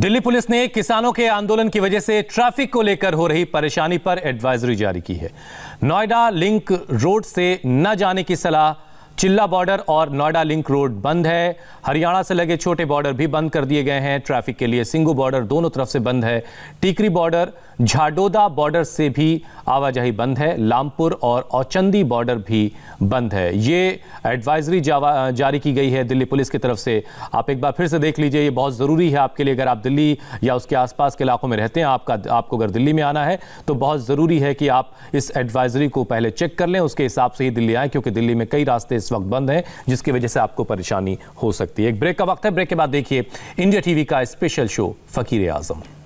Delhi police ने किसानों के आंदोलन की वजह से ट्रैफिक को लेकर हो रही परेशानी पर एडवाइजरी जारी की है नोएडा लिंक रोड से न जाने की सलाह चिल्ला बॉर्डर और नोएडा लिंक रोड बंद है हरियाणा से लगे छोटे बॉर्डर भी बंद कर दिए गए हैं ट्रैफिक के लिए सिंगू बॉर्डर दोनों तरफ से बंद है टीकरी बॉर्डर झाडोदा बॉर्डर से भी आवाजाही बंद है लामपुर और औचंदी बॉर्डर भी बंद है ये एडवाइजरी जारी की गई है दिल्ली पुलिस की तरफ से आप एक बार फिर से देख लीजिए ये बहुत ज़रूरी है आपके लिए अगर आप दिल्ली या उसके आसपास के इलाकों में रहते हैं आपका आपको अगर दिल्ली में आना है तो बहुत ज़रूरी है कि आप इस एडवाइजरी को पहले चेक कर लें उसके हिसाब से ही दिल्ली आएँ क्योंकि दिल्ली में कई रास्ते इस वक्त बंद हैं जिसकी वजह से आपको परेशानी हो सकती है एक ब्रेक का वक्त है ब्रेक के बाद देखिए इंडिया टीवी का स्पेशल शो फकीर आजम